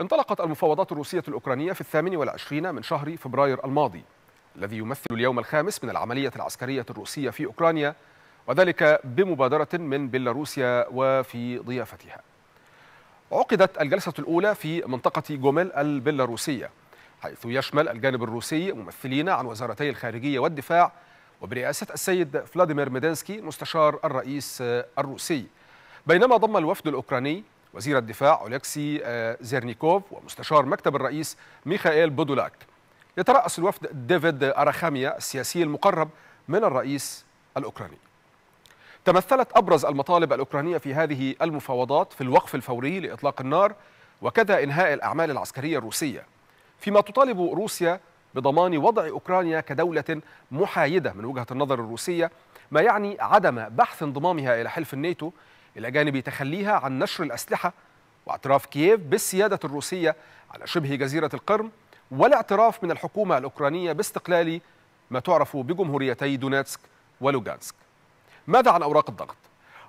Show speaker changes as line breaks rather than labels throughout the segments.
انطلقت المفاوضات الروسية الأوكرانية في الثامن والعشرين من شهر فبراير الماضي الذي يمثل اليوم الخامس من العملية العسكرية الروسية في أوكرانيا وذلك بمبادرة من بيلاروسيا وفي ضيافتها عقدت الجلسة الأولى في منطقة جوميل البيلاروسية حيث يشمل الجانب الروسي ممثلين عن وزارتي الخارجية والدفاع وبرئاسة السيد فلاديمير ميدنسكي مستشار الرئيس الروسي بينما ضم الوفد الأوكراني وزير الدفاع أولكسي آه، زيرنيكوف ومستشار مكتب الرئيس ميخائيل بودولاك يترأس الوفد ديفيد أراخاميا السياسي المقرب من الرئيس الأوكراني تمثلت أبرز المطالب الأوكرانية في هذه المفاوضات في الوقف الفوري لإطلاق النار وكذا إنهاء الأعمال العسكرية الروسية فيما تطالب روسيا بضمان وضع أوكرانيا كدولة محايدة من وجهة النظر الروسية ما يعني عدم بحث انضمامها إلى حلف الناتو الأجانب تخليها عن نشر الأسلحة واعتراف كييف بالسيادة الروسية على شبه جزيرة القرم والاعتراف من الحكومة الأوكرانية باستقلال ما تعرف بجمهوريتي دونيتسك ولوغانسك ماذا عن أوراق الضغط؟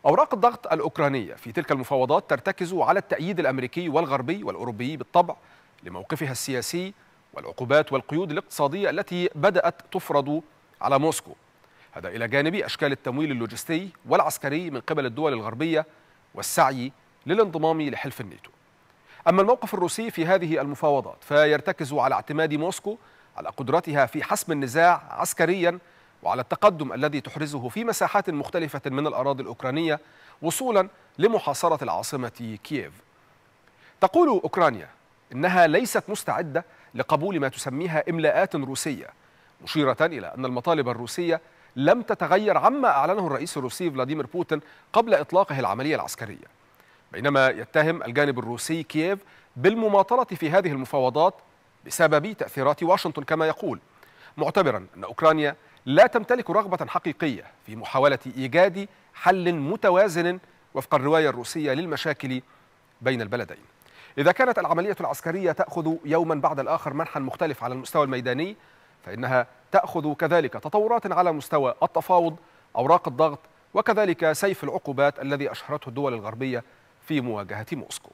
أوراق الضغط الأوكرانية في تلك المفاوضات ترتكز على التأييد الأمريكي والغربي والأوروبي بالطبع لموقفها السياسي والعقوبات والقيود الاقتصادية التي بدأت تفرض على موسكو هذا إلى جانب أشكال التمويل اللوجستي والعسكري من قبل الدول الغربية والسعي للانضمام لحلف الناتو أما الموقف الروسي في هذه المفاوضات فيرتكز على اعتماد موسكو على قدرتها في حسم النزاع عسكريا وعلى التقدم الذي تحرزه في مساحات مختلفة من الأراضي الأوكرانية وصولا لمحاصرة العاصمة كييف تقول أوكرانيا إنها ليست مستعدة لقبول ما تسميها إملاءات روسية مشيرة إلى أن المطالب الروسية لم تتغير عما أعلنه الرئيس الروسي فلاديمير بوتين قبل إطلاقه العملية العسكرية بينما يتهم الجانب الروسي كييف بالمماطلة في هذه المفاوضات بسبب تأثيرات واشنطن كما يقول معتبرا أن أوكرانيا لا تمتلك رغبة حقيقية في محاولة إيجاد حل متوازن وفق الرواية الروسية للمشاكل بين البلدين إذا كانت العملية العسكرية تأخذ يوما بعد الآخر منحا مختلف على المستوى الميداني فإنها تأخذ كذلك تطورات على مستوى التفاوض أوراق الضغط وكذلك سيف العقوبات الذي أشهرته الدول الغربية في مواجهة موسكو